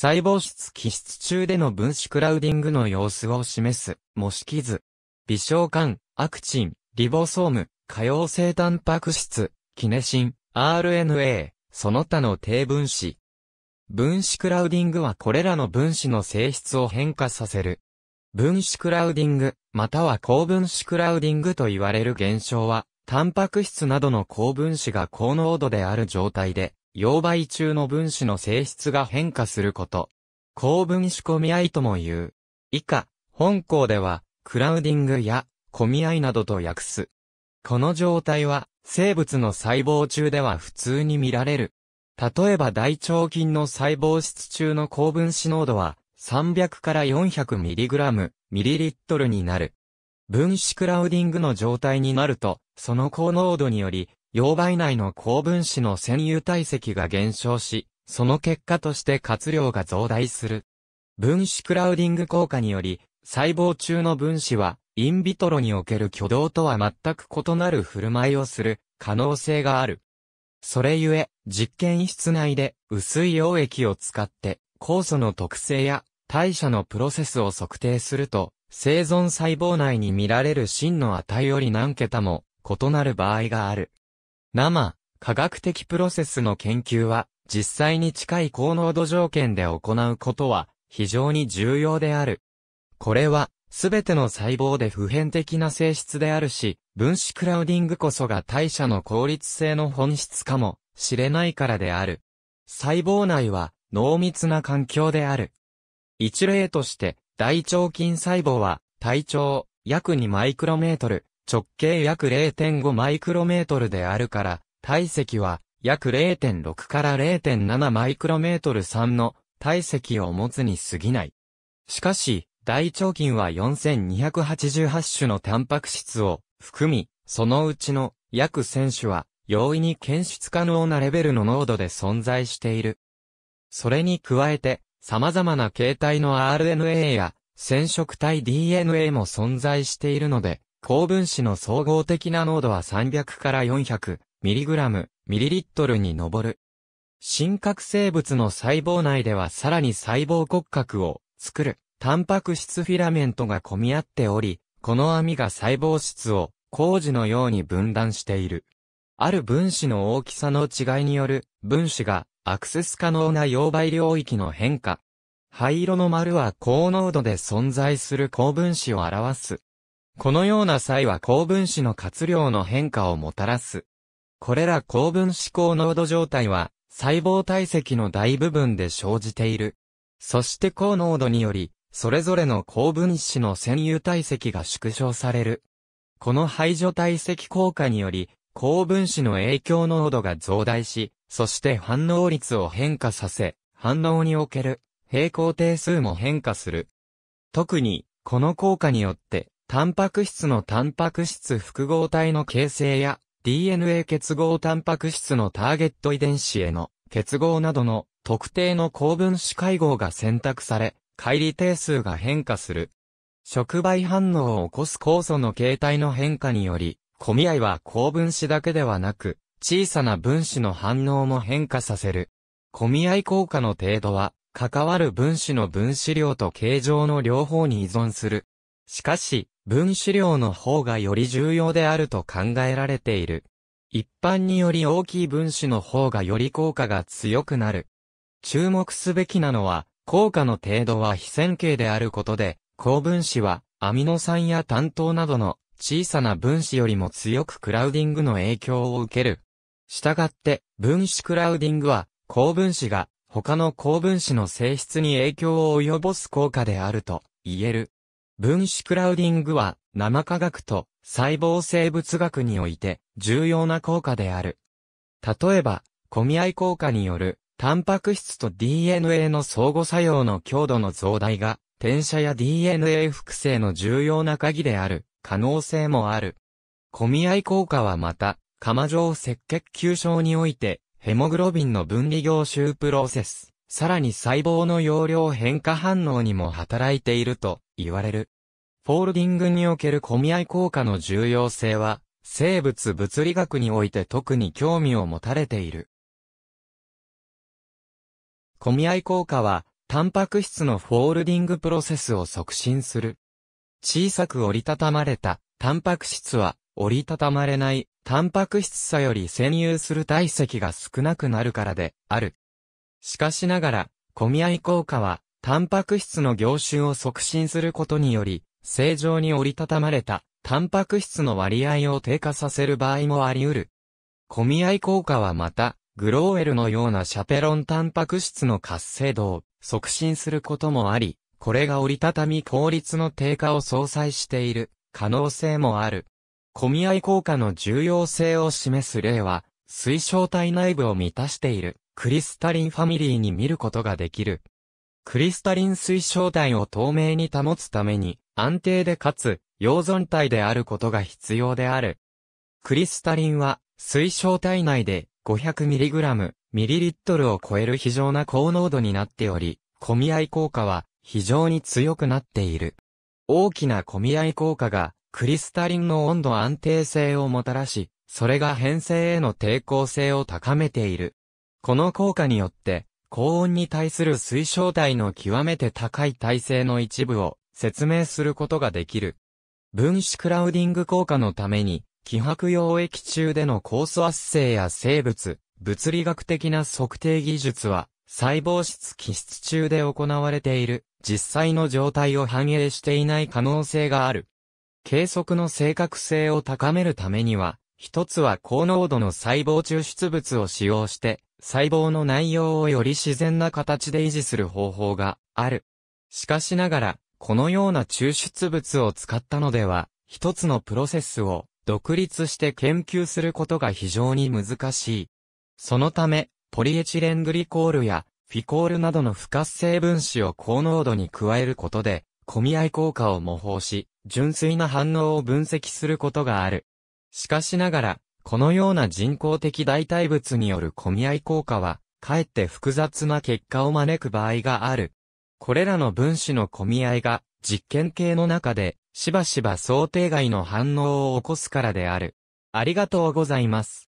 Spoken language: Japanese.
細胞質基質中での分子クラウディングの様子を示す模式図。微小管、アクチン、リボソーム、可用性タンパク質、キネシン、RNA、その他の低分子。分子クラウディングはこれらの分子の性質を変化させる。分子クラウディング、または高分子クラウディングと言われる現象は、タンパク質などの高分子が高濃度である状態で、溶媒中の分子の性質が変化すること。高分子み合いとも言う。以下、本校では、クラウディングや、み合いなどと訳す。この状態は、生物の細胞中では普通に見られる。例えば大腸菌の細胞質中の高分子濃度は、300から 400mg、ミリリットルになる。分子クラウディングの状態になると、その高濃度により、溶媒内の高分子の占有体積が減少し、その結果として活量が増大する。分子クラウディング効果により、細胞中の分子は、インビトロにおける挙動とは全く異なる振る舞いをする可能性がある。それゆえ、実験室内で薄い溶液を使って酵素の特性や代謝のプロセスを測定すると、生存細胞内に見られる真の値より何桁も異なる場合がある。生、科学的プロセスの研究は、実際に近い高濃度条件で行うことは、非常に重要である。これは、すべての細胞で普遍的な性質であるし、分子クラウディングこそが代謝の効率性の本質かもしれないからである。細胞内は濃密な環境である。一例として、大腸菌細胞は体長約2マイクロメートル、直径約0.5マイクロメートルであるから、体積は約0.6から0.7マイクロメートル3の体積を持つに過ぎない。しかし、大腸菌は4288種のタンパク質を含み、そのうちの約1000種は容易に検出可能なレベルの濃度で存在している。それに加えて、様々な形態の RNA や染色体 DNA も存在しているので、高分子の総合的な濃度は300から400ミリグラム、ミリリットルに上る。真核生物の細胞内ではさらに細胞骨格を作るタンパク質フィラメントが混み合っており、この網が細胞質を工事のように分断している。ある分子の大きさの違いによる分子がアクセス可能な溶媒領域の変化。灰色の丸は高濃度で存在する高分子を表す。このような際は高分子の活量の変化をもたらす。これら高分子高濃度状態は、細胞体積の大部分で生じている。そして高濃度により、それぞれの高分子の占有体積が縮小される。この排除体積効果により、高分子の影響濃度が増大し、そして反応率を変化させ、反応における平行定数も変化する。特に、この効果によって、タンパク質のタンパク質複合体の形成や DNA 結合タンパク質のターゲット遺伝子への結合などの特定の高分子解合が選択され、乖離定数が変化する。触媒反応を起こす酵素の形態の変化により、混み合いは高分子だけではなく、小さな分子の反応も変化させる。混み合い効果の程度は、関わる分子の分子量と形状の両方に依存する。しかし、分子量の方がより重要であると考えられている。一般により大きい分子の方がより効果が強くなる。注目すべきなのは、効果の程度は非線形であることで、高分子はアミノ酸や単糖などの小さな分子よりも強くクラウディングの影響を受ける。したがって分子クラウディングは高分子が他の高分子の性質に影響を及ぼす効果であると言える。分子クラウディングは、生化学と細胞生物学において重要な効果である。例えば、み合効果による、タンパク質と DNA の相互作用の強度の増大が、転写や DNA 複製の重要な鍵である、可能性もある。み合効果はまた、釜状赤血球症において、ヘモグロビンの分離凝集プロセス、さらに細胞の容量変化反応にも働いていると言われる。フォールディングにおける混み合い効果の重要性は、生物物理学において特に興味を持たれている。混み合い効果は、タンパク質のフォールディングプロセスを促進する。小さく折りたたまれた、タンパク質は、折りたたまれない、タンパク質さより占有する体積が少なくなるからで、ある。しかしながら、み合効果は、タンパク質の凝集を促進することにより、正常に折りたたまれた、タンパク質の割合を低下させる場合もあり得る。み合効果はまた、グローエルのようなシャペロンタンパク質の活性度を促進することもあり、これが折りたたみ効率の低下を相殺している可能性もある。み合効果の重要性を示す例は、水晶体内部を満たしているクリスタリンファミリーに見ることができる。クリスタリン水晶体を透明に保つために、安定でかつ、溶存体であることが必要である。クリスタリンは、水晶体内で 500mg、ミリリットルを超える非常な高濃度になっており、混み合い効果は非常に強くなっている。大きな混み合い効果がクリスタリンの温度安定性をもたらし、それが変性への抵抗性を高めている。この効果によって、高温に対する水晶体の極めて高い耐性の一部を説明することができる。分子クラウディング効果のために、気迫溶液中での酵素圧生や生物、物理学的な測定技術は、細胞質気質中で行われている、実際の状態を反映していない可能性がある。計測の正確性を高めるためには、一つは高濃度の細胞抽出物を使用して、細胞の内容をより自然な形で維持する方法がある。しかしながら、このような抽出物を使ったのでは、一つのプロセスを独立して研究することが非常に難しい。そのため、ポリエチレングリコールやフィコールなどの不活性分子を高濃度に加えることで、混み合い効果を模倣し、純粋な反応を分析することがある。しかしながら、このような人工的代替物による混み合い効果は、かえって複雑な結果を招く場合がある。これらの分子の混み合いが、実験系の中で、しばしば想定外の反応を起こすからである。ありがとうございます。